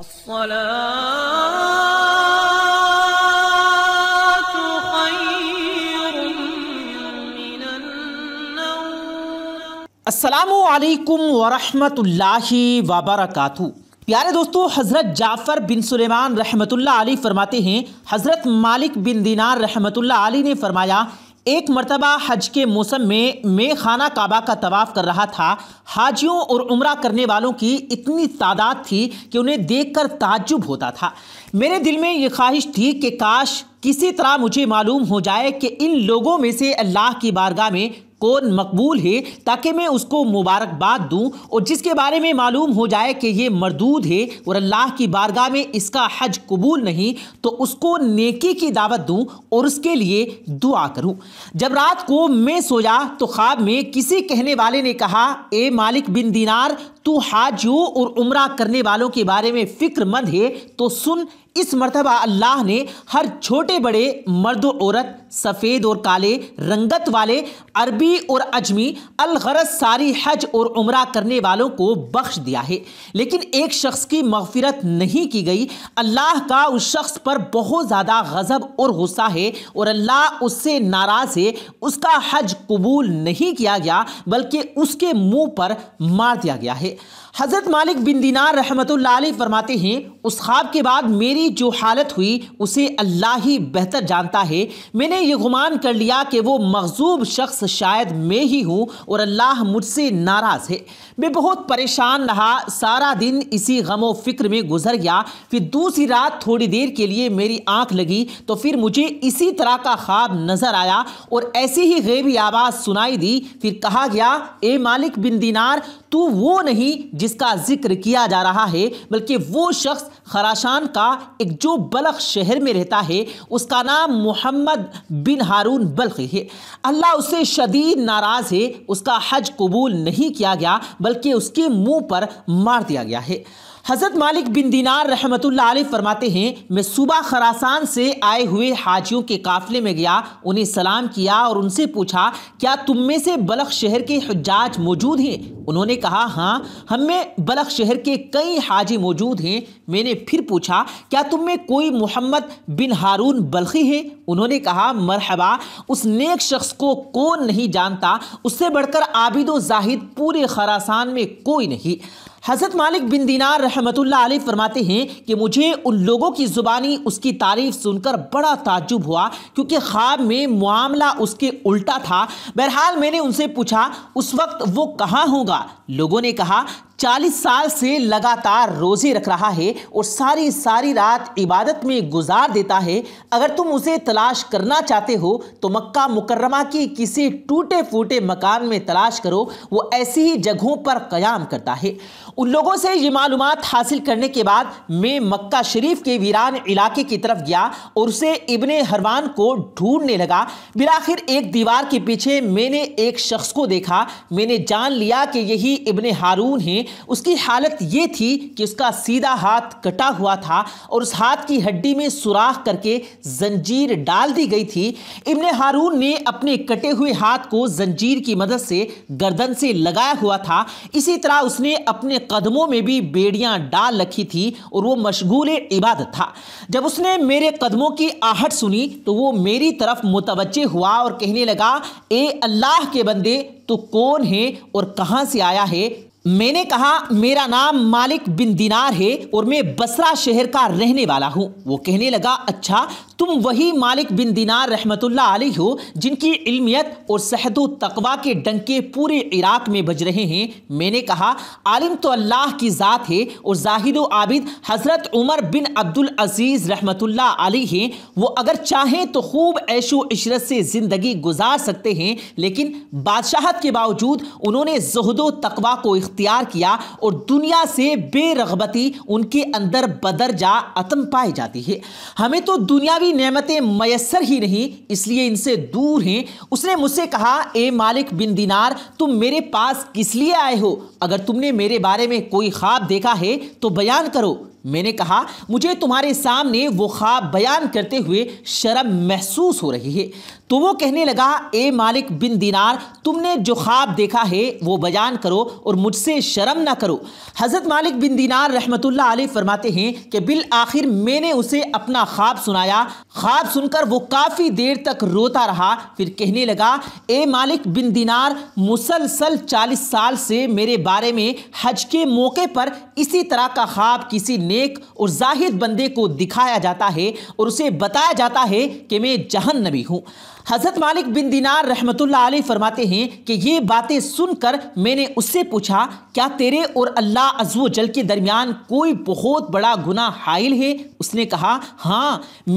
असलकम خير वबरक प्यारे दोस्तों हज़रत जाफ़र बिन सुलेमान रहमतुल्ला अली फरमाते हैं हज़रत मालिक बिन दीनार रहमतुल्ला अली ने फरमाया एक मरतबा हज के मौसम में मैं खाना काबा का तवाफ़ कर रहा था हाजियों और उम्र करने वालों की इतनी तादाद थी कि उन्हें देख कर ताजुब होता था मेरे दिल में ये ख्वाहिश थी कि काश किसी तरह मुझे मालूम हो जाए कि इन लोगों में से अल्लाह की बारगाह में कौन मकबूल है ताकि मैं उसको मुबारकबाद दूँ और जिसके बारे में मालूम हो जाए कि ये मरदूद है और अल्लाह की बारगाह में इसका हज कबूल नहीं तो उसको नेकी की दावत दूँ और उसके लिए दुआ करूँ जब रात को मैं सोया तो ख्वाब में किसी कहने वाले ने कहा ए मालिक बिन दिनार तू हाजियों और उम्र करने वालों के बारे में फ़िक्रमंद है तो सुन इस मरतबा अल्लाह ने हर छोटे बड़े मर्द औरत सफ़ेद और काले रंगत वाले अरबी और अजमी अलगरज सारी हज और उम्र करने वालों को बख्श दिया है लेकिन एक शख्स की मफफरत नहीं की गई अल्लाह का उस शख्स पर बहुत ज़्यादा गज़ब और गुस्सा है और अल्लाह उससे नाराज़ है उसका हज कबूल नहीं किया गया बल्कि उसके मुंह पर मार दिया गया है हज़रत मालिक बिन दिनार रहमत फरमाते हैं उस खाब के बाद मेरी जो हालत हुई उसे अल्लाह ही बेहतर जानता है मैंने मैंने ये गुमान कर लिया कि वो मखजूब शख्स शायद मैं ही हूँ और अल्लाह मुझसे नाराज़ है मैं बहुत परेशान रहा सारा दिन इसी गम व फिक्र में गुजर गया फिर दूसरी रात थोड़ी देर के लिए मेरी आंख लगी तो फिर मुझे इसी तरह का ख्वाब नज़र आया और ऐसी ही गैबी आवाज़ सुनाई दी फिर कहा गया ए मालिक बिन दिनार तू वो नहीं जिसका जिक्र किया जा रहा है बल्कि वो शख्स खराशान का एक जो बलख शहर में रहता है उसका नाम मोहम्मद बिन हारून बल्कि है अल्लाह उससे शदीद नाराज़ है उसका हज कबूल नहीं किया गया बल्कि उसके मुंह पर मार दिया गया है हज़रत मालिक बिन दीनार रहमतुल्लाह आल फरमाते हैं मैं सुबह खरासान से आए हुए हाजियों के काफ़िले में गया उन्हें सलाम किया और उनसे पूछा क्या तुम में से बलख शहर के हजाज मौजूद हैं उन्होंने कहा हाँ हम में बलख शहर के कई हाजी मौजूद हैं मैंने फिर पूछा क्या तुम में कोई मोहम्मद बिन हारून बल्खी है उन्होंने कहा मरहबा उस नेक शख्स को कौन नहीं जानता उससे बढ़कर आबिद जाहिद पूरे खरासान में कोई नहीं हज़रत मालिक बिन दीनार रहमतुल्लाह अलैह फरमाते हैं कि मुझे उन लोगों की ज़ुबानी उसकी तारीफ़ सुनकर बड़ा ताजुब हुआ क्योंकि ख्वाब में मामला उसके उल्टा था बहरहाल मैंने उनसे पूछा उस वक्त वो कहाँ होगा लोगों ने कहा चालीस साल से लगातार रोज़े रख रहा है और सारी सारी रात इबादत में गुजार देता है अगर तुम उसे तलाश करना चाहते हो तो मक्का मुकर्रमा की किसी टूटे फूटे मकान में तलाश करो वो ऐसी ही जगहों पर क़याम करता है उन लोगों से ये मालूम हासिल करने के बाद मैं मक्का शरीफ के वीरान इलाके की तरफ गया और उसे इबन हरवान को ढूंढने लगा बिलाखिर एक दीवार के पीछे मैंने एक शख्स को देखा मैंने जान लिया कि यही इबन हारून हैं उसकी हालत ये थी कि उसका सीधा हाथ कटा हुआ था और उस हाथ की हड्डी में सुराख करके जंजीर डाल दी गई थी इबन हारून ने अपने कटे हुए हाथ को जंजीर की मदद से गर्दन से लगाया हुआ था इसी तरह उसने अपने कदमों में भी बेड़ियां डाल रखी थी और वो मशगूल इबादत था जब उसने मेरे कदमों की आहट सुनी तो वो मेरी तरफ मुतवजह हुआ और कहने लगा ए अल्लाह के बंदे तो कौन है और कहां से आया है मैंने कहा मेरा नाम मालिक बिन दिनार है और मैं बसरा शहर का रहने वाला हूँ वो कहने लगा अच्छा तुम वही मालिक बिन दिनार रहमतुल्ला आली हो जिनकी इल्मियत और सहद तकवा के डंके पूरे इराक में बज रहे हैं मैंने कहा आलिम तो अल्लाह की ज़ात है और जाहिद आबिद हज़रत उमर बिन अब्दुल अजीज़ रहमतुल्ला आली हैं वो अगर चाहें तो खूब ऐशो इशरत से ज़िंदगी गुजार सकते हैं लेकिन बादशाहत के बावजूद उन्होंने जहदो तकवा को इख्तियार किया और दुनिया से बेरगबती उनके अंदर बदर जा अतम पाई जाती है हमें तो दुनियावी नेमतें मैसर ही नहीं इसलिए इनसे दूर हैं उसने मुझसे कहा ए मालिक बिन दिनार तुम मेरे पास किस लिए आए हो अगर तुमने मेरे बारे में कोई ख्वाब देखा है तो बयान करो मैंने कहा मुझे तुम्हारे सामने वो ख्वाब बयान करते हुए शर्म महसूस हो रही है तो वो कहने लगा ए मालिक बिन दिनार तुमने जो ख्वाब देखा है वो बयान करो और मुझसे शर्म ना करो हज़रत मालिक बिन दिनार रहमतुल्लाह आलि फरमाते हैं कि बिल आखिर मैंने उसे अपना ख्वाब सुनाया ख्वाब सुनकर वो काफ़ी देर तक रोता रहा फिर कहने लगा ए मालिक बिन दिनार मुसलसल चालीस साल से मेरे बारे में हज के मौके पर इसी तरह का ख्वाब किसी नेक और जाहिद बंदे को दिखाया जाता है और उसे बताया जाता है कि मैं जहन नबी हूँ हज़रत मालिक बिन दिनार रहमतुल्ला आलि फरमाते हैं कि ये बातें सुनकर मैंने उससे पूछा क्या तेरे और अल्लाह अजव जल के दरमियान कोई बहुत बड़ा गुनाह हाइल है उसने कहा हाँ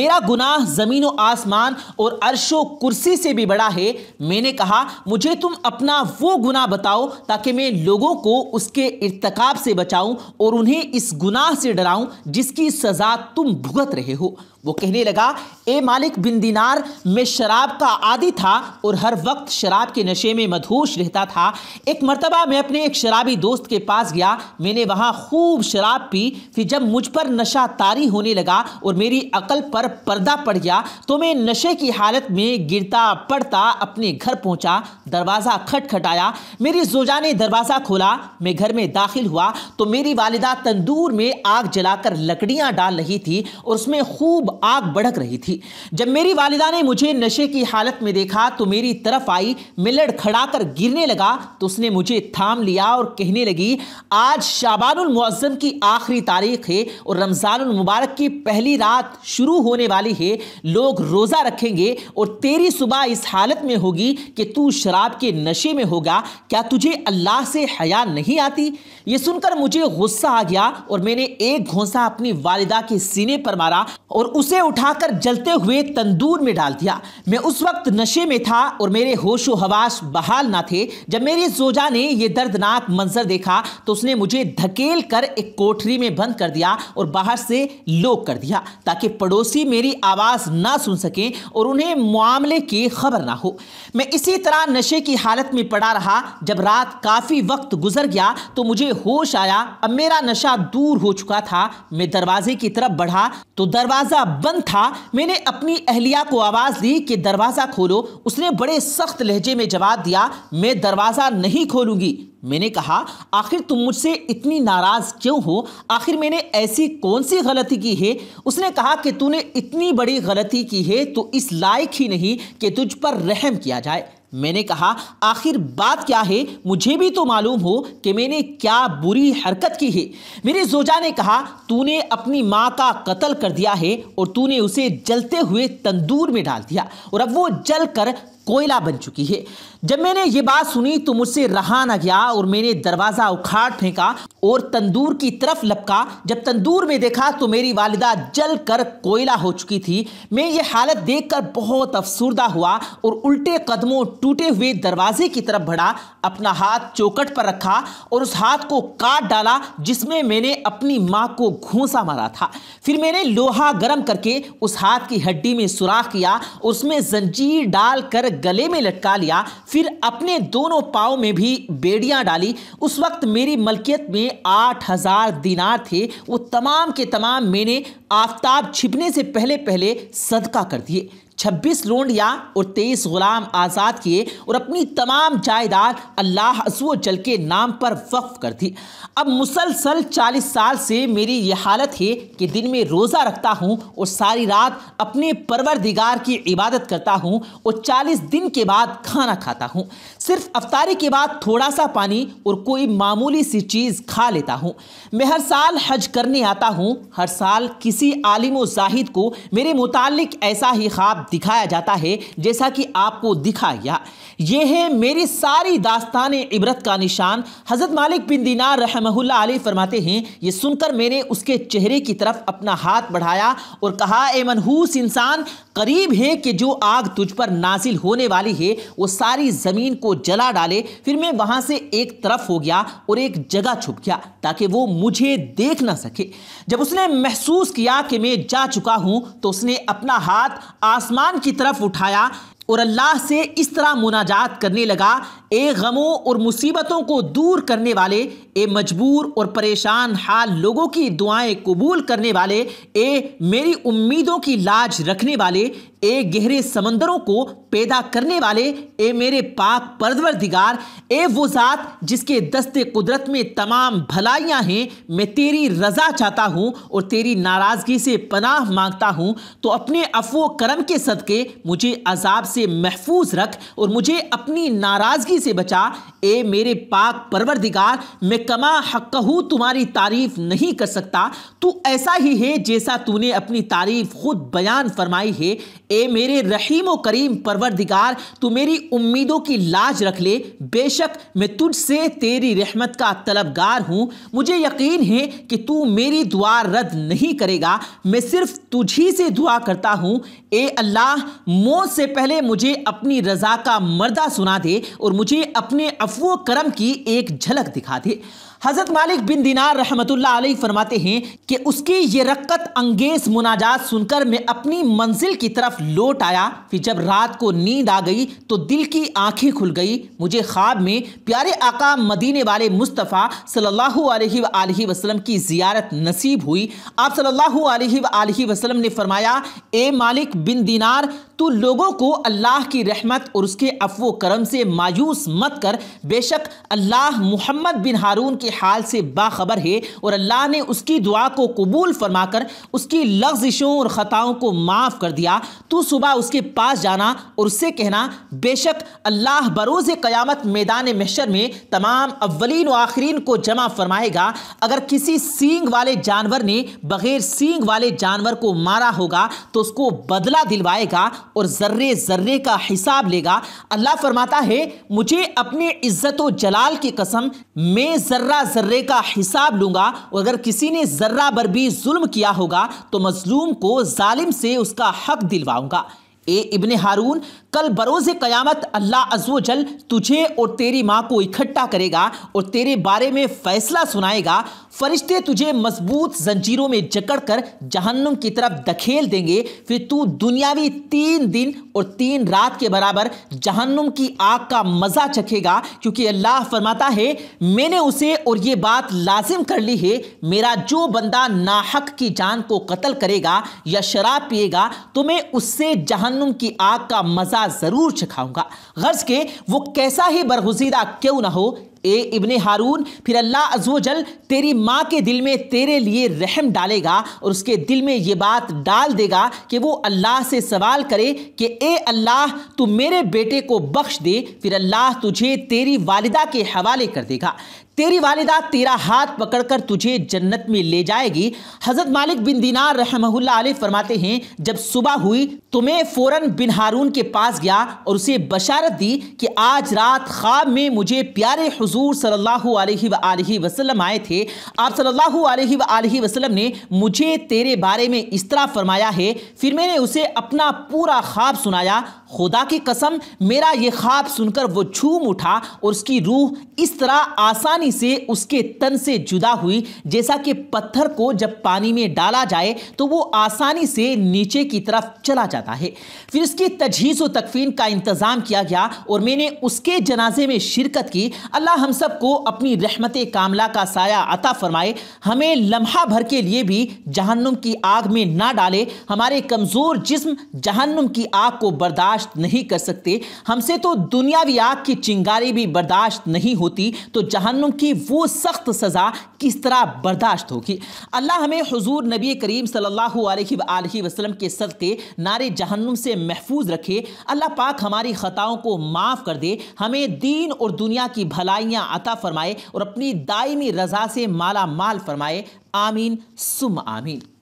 मेरा गुनाह ज़मीन व आसमान और अरशो कुर्सी से भी बड़ा है मैंने कहा मुझे तुम अपना वो गुनाह बताओ ताकि मैं लोगों को उसके इरतकाब से बचाऊँ और उन्हें इस गुनाह से डराऊं जिसकी सजा तुम भुगत रहे हो वो कहने लगा ए मालिक बिन दिनार मैं शराब का आदि था और हर वक्त शराब के नशे में मधोश रहता था एक मरतबा मैं अपने एक शराबी दोस्त के पास गया मैंने वहाँ खूब शराब पी फिर जब मुझ पर नशा तारी होने लगा और मेरी अकल पर पर्दा पड़ गया तो मैं नशे की हालत में गिरता पड़ता अपने घर पहुँचा दरवाज़ा खटखटाया मेरी जोजा ने दरवाज़ा खोला मैं घर में दाखिल हुआ तो मेरी वालदा तंदूर में आग जलाकर लकड़ियाँ डाल रही थी और उसमें खूब आग भड़क रही थी जब मेरी वालिदा ने मुझे नशे की हालत में देखा तो मेरी तरफ आई मैं लड़खड़ाकर गिरने लगा तो उसने मुझे थाम लिया और कहने लगी आज शाबानुल मुअज्जम की आखिरी तारीख है और रमज़ानुल मुबारक की पहली रात शुरू होने वाली है लोग रोज़ा रखेंगे और तेरी सुबह इस हालत में होगी कि तू शराब के नशे में होगा क्या तुझे अल्लाह से हया नहीं आती ये सुनकर मुझे गुस्सा आ गया और मैंने एक घोंसा अपनी वालिदा के सीने पर मारा और उसे उठाकर जलते हुए तंदूर में डाल दिया मैं उस वक्त नशे में था और मेरे होशो हवास बहाल ना थे जब मेरी जोजा ने यह दर्दनाक मंजर देखा तो उसने मुझे धकेल कर एक कोठरी में बंद कर दिया और बाहर से लोक कर दिया ताकि पड़ोसी मेरी आवाज़ ना सुन सकें और उन्हें मामले की खबर ना हो मैं इसी तरह नशे की हालत में पड़ा रहा जब रात काफ़ी वक्त गुजर गया तो मुझे होश आया अब मेरा नशा दूर हो चुका था मैं दरवाजे की तरफ बढ़ा तो दरवाज़ा बंद था मैंने अपनी अहलिया को आवाज़ दी कि दरवाज़ा खोलो उसने बड़े सख्त लहजे में जवाब दिया मैं दरवाज़ा नहीं खोलूंगी मैंने कहा आखिर तुम मुझसे इतनी नाराज़ क्यों हो आखिर मैंने ऐसी कौन सी गलती की है उसने कहा कि तूने इतनी बड़ी गलती की है तो इस लायक ही नहीं कि तुझ पर रहम किया जाए मैंने कहा आखिर बात क्या है मुझे भी तो मालूम हो कि मैंने क्या बुरी हरकत की है मेरे जोजा ने कहा तूने अपनी माँ का कत्ल कर दिया है और तूने उसे जलते हुए तंदूर में डाल दिया और अब वो जल कर कोयला बन चुकी है जब मैंने ये बात सुनी तो मुझसे रहा न गया और मैंने दरवाज़ा उखाड़ फेंका और तंदूर की तरफ लपका जब तंदूर में देखा तो मेरी वालिदा जल कर कोयला हो चुकी थी मैं ये हालत देखकर बहुत अफसरदा हुआ और उल्टे कदमों टूटे हुए दरवाजे की तरफ बढ़ा अपना हाथ चौकट पर रखा और उस हाथ को काट डाला जिसमें मैंने अपनी माँ को घूसा मारा था फिर मैंने लोहा गर्म करके उस हाथ की हड्डी में सुराख किया उसमें जंजीर डालकर गले में लटका लिया फिर अपने दोनों पाँव में भी बेड़ियाँ डाली उस वक्त मेरी मलकियत में आठ हज़ार दिनार थे वो तमाम के तमाम मैंने आफ्ताब छिपने से पहले पहले सदका कर दिए छब्बीस लोंड या और तेईस गुलाम आज़ाद किए और अपनी तमाम जायदाद अल्लाह जल के नाम पर वक्फ कर दी अब मुसलसल चालीस साल से मेरी यह हालत है कि दिन में रोज़ा रखता हूँ और सारी रात अपने परवरदिगार की इबादत करता हूँ और चालीस दिन के बाद खाना खाता हूँ सिर्फ अफतारी के बाद थोड़ा सा पानी और कोई मामूली सी चीज़ खा लेता हूँ मैं हर साल हज करने आता हूँ हर साल किसी आलिम जाहिद को मेरे मुतालिक ऐसा ही ख्वाब दिखाया जाता है जैसा कि आपको दिखा गया यह है मेरी सारी दास्तान इबरत का निशान हज़रत मालिक बिन दीनार रहमहुल्ला अली फरमाते हैं ये सुनकर मैंने उसके चेहरे की तरफ अपना हाथ बढ़ाया और कहा ए मनहूस इंसान करीब है कि जो आग तुझ पर नाजिल होने वाली है वो सारी ज़मीन को जला डाले फिर मैं वहाँ से एक तरफ हो गया और एक जगह छुप गया ताकि वो मुझे देख ना सके जब उसने महसूस किया कि मैं जा चुका हूँ तो उसने अपना हाथ आसमान आसमान की तरफ उठाया और अल्लाह से इस तरह मुनाजात करने लगा ए गमों और मुसीबतों को दूर करने वाले ए मजबूर और परेशान हाल लोगों की दुआएं कबूल करने वाले ए मेरी उम्मीदों की लाज रखने वाले ए गहरे समंदरों को पैदा करने वाले ए मेरे पाक दिगार ए वो ज़ात जिसके दस्ते कुदरत में तमाम भलाइयाँ हैं मैं तेरी रज़ा चाहता हूँ और तेरी नाराज़गी से पनाह मांगता हूँ तो अपने अफो करम के सदक़े मुझे अजाब से महफूज रख और मुझे अपनी नाराज़गी से बचा ए मेरे पाक दिगार मैं कमा हक कहूँ तुम्हारी तारीफ़ नहीं कर सकता तू ऐसा ही है जैसा तूने अपनी तारीफ़ खुद बयान फरमाई है ए मेरे रहीम व करीम परवरदिगार तू मेरी उम्मीदों की लाज रख ले बेशक मैं तुझसे तेरी रहमत का तलबगार हूँ मुझे यकीन है कि तू मेरी दुआ रद्द नहीं करेगा मैं सिर्फ तुझी से दुआ करता हूँ ए अल्लाह मौत से पहले मुझे अपनी रज़ा का मर्दा सुना दे और मुझे अपने अफवो करम की एक झलक दिखा दे हज़रत मालिक बिन दिनार रहमतुल्लाह फरमाते हैं कि उसकी ये रक्कत अंगेज मुनाजात सुनकर मैं अपनी मंजिल की तरफ लौट आया फिर जब रात को नींद आ गई तो दिल की आंखें खुल गई मुझे ख्वाब में प्यारे आका मदीने वाले मुस्तफ़ा सल्लल्लाहु अलैहि वसल्लम की ज़ियारत नसीब हुई आप सल्लल्लाहु अलैहि वसल्लम ने फरमाया ए मालिक बिन दिनार तो लोगों को अल्लाह की रहमत और उसके अफो करम से मायूस मत कर बेशक अल्लाह मोहम्मद बिन हारून के के हाल से बाखबर है और अल्लाह ने उसकी दुआ को कबूल फरमाकर उसकी लफ्जिशों और ख़ताओं को माफ़ कर दिया तो सुबह उसके पास जाना और उससे कहना बेशक अल्लाह बरोज़ क़यामत मैदान महशर में तमाम अव्वलिन व आखरीन को जमा फरमाएगा अगर किसी सींग वाले जानवर ने बग़ैर सींग वाले जानवर को मारा होगा तो उसको बदला दिलवाएगा और ज़र्रे ज़र्रे का हिसाब लेगा अल्लाह फरमाता है मुझे अपने इज़्ज़त जलाल की कसम मैं ज़र्रा ज़र्रा ज़र्रे का हिसाब लूंगा और अगर किसी ने ज़र्रा बर भी जुल्म किया होगा तो मज़लूम को जालिम से उसका हक दिलवाऊंगा ए इब्ने हारून कल बरोज़ क़यामत अल्लाह अजल तुझे और तेरी माँ को इकट्ठा करेगा और तेरे बारे में फ़ैसला सुनाएगा फरिश्ते तुझे मजबूत जंजीरों में जकड़ कर जहन्नुम की तरफ दखेल देंगे फिर तू दुनियावी तीन दिन और तीन रात के बराबर जहन्नुम की आग का मज़ा चखेगा क्योंकि अल्लाह फरमाता है मैंने उसे और ये बात लाजिम कर ली है मेरा जो बंदा नाहक की जान को कत्ल करेगा या शराब पिएगा तो मैं उससे जहन्न जहन्नुम की आग का मज़ा ज़रूर चखाऊंगा गर्ज के वो कैसा ही बरगुजीदा क्यों ना हो ए इबन हारून फिर अल्लाह अजोजल तेरी माँ के दिल में तेरे लिए रहम डालेगा और उसके दिल में ये बात डाल देगा कि वो अल्लाह से सवाल करे कि ए अल्लाह तू मेरे बेटे को बख्श दे फिर अल्लाह तुझे तेरी वालिदा के हवाले कर देगा तेरी वालिदा तेरा हाथ पकड़कर तुझे जन्नत में ले जाएगी हजरत मालिक बिन दीनार रहमहुल्ला आलिफ फरमाते हैं जब सुबह हुई तो मैं फ़ौरन बिन हारून के पास गया और उसे बशारत दी कि आज रात ख्वाब में मुझे प्यारे हुजूर सल्लल्लाहु अलैहि वसल्लम आए थे आप सल्लल्लाहु अलैहि वसल्लम ने मुझे तेरे बारे में इस तरह फरमाया है फिर मैंने उसे अपना पूरा ख्वाब सुनाया खुदा की कसम मेरा ये ख्वाब सुनकर वो झूम उठा और उसकी रूह इस तरह आसानी से उसके तन से जुदा हुई जैसा कि पत्थर को जब पानी में डाला जाए तो वो आसानी से नीचे की तरफ चला जाता है फिर उसकी तजहीज़ व तकफीन का इंतज़ाम किया गया और मैंने उसके जनाजे में शिरकत की अल्लाह हम सब को अपनी रहमत कामला का साया अता फरमाए हमें लम्हा भर के लिए भी जहन्नुम की आग में ना डाले हमारे कमज़ोर जिस्म जहन्नुम की आग को बर्दाश्त बर्दाश्त नहीं कर सकते हमसे तो दुनियावी आग की चिंगारी भी बर्दाश्त नहीं होती तो जहन्नुम की वो सख्त सज़ा किस तरह बर्दाश्त होगी अल्लाह हमें हुजूर नबी करीम सल्लल्लाहु अलैहि वसल्लम के सदक़े नारे जहन्नुम से महफूज रखे अल्लाह पाक हमारी ख़ताओं को माफ़ कर दे हमें दीन और दुनिया की भलाइयाँ अता फरमाए और अपनी दायमी रज़ा से माला माल फरमाए आमीन सुम आमीन